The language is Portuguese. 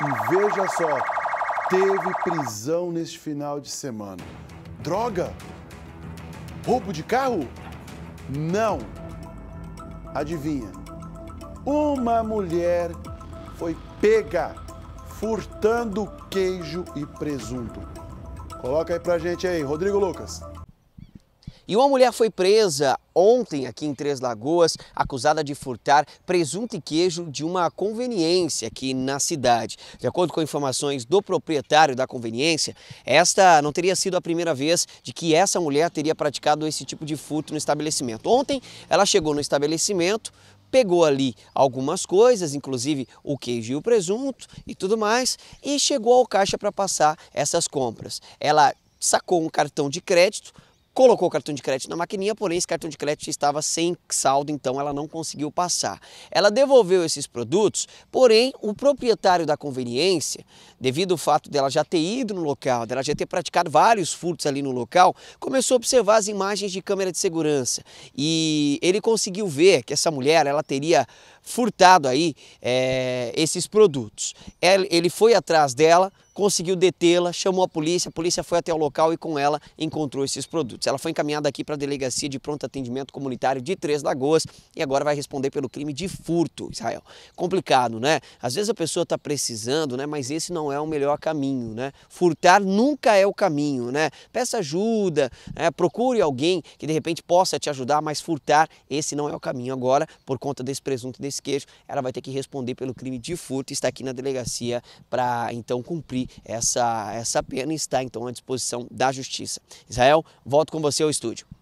E veja só, teve prisão neste final de semana. Droga? Roubo de carro? Não. Adivinha? Uma mulher foi pega furtando queijo e presunto. Coloca aí pra gente aí, Rodrigo Lucas. E uma mulher foi presa ontem aqui em Três Lagoas, acusada de furtar presunto e queijo de uma conveniência aqui na cidade. De acordo com informações do proprietário da conveniência, esta não teria sido a primeira vez de que essa mulher teria praticado esse tipo de furto no estabelecimento. Ontem ela chegou no estabelecimento, pegou ali algumas coisas, inclusive o queijo e o presunto e tudo mais, e chegou ao caixa para passar essas compras. Ela sacou um cartão de crédito colocou o cartão de crédito na maquininha, porém esse cartão de crédito estava sem saldo, então ela não conseguiu passar. Ela devolveu esses produtos, porém o proprietário da conveniência, devido ao fato dela já ter ido no local, dela já ter praticado vários furtos ali no local, começou a observar as imagens de câmera de segurança e ele conseguiu ver que essa mulher ela teria furtado aí é, esses produtos. Ele foi atrás dela, conseguiu detê-la, chamou a polícia, a polícia foi até o local e com ela encontrou esses produtos. Ela foi encaminhada aqui para a Delegacia de Pronto Atendimento Comunitário de Três Lagoas e agora vai responder pelo crime de furto, Israel. Complicado, né? Às vezes a pessoa está precisando, né? Mas esse não é o melhor caminho, né? Furtar nunca é o caminho, né? Peça ajuda, né? procure alguém que de repente possa te ajudar, mas furtar, esse não é o caminho. Agora, por conta desse presunto e desse queijo, ela vai ter que responder pelo crime de furto e está aqui na delegacia para então cumprir essa, essa pena está então à disposição da justiça. Israel, volto com você ao estúdio.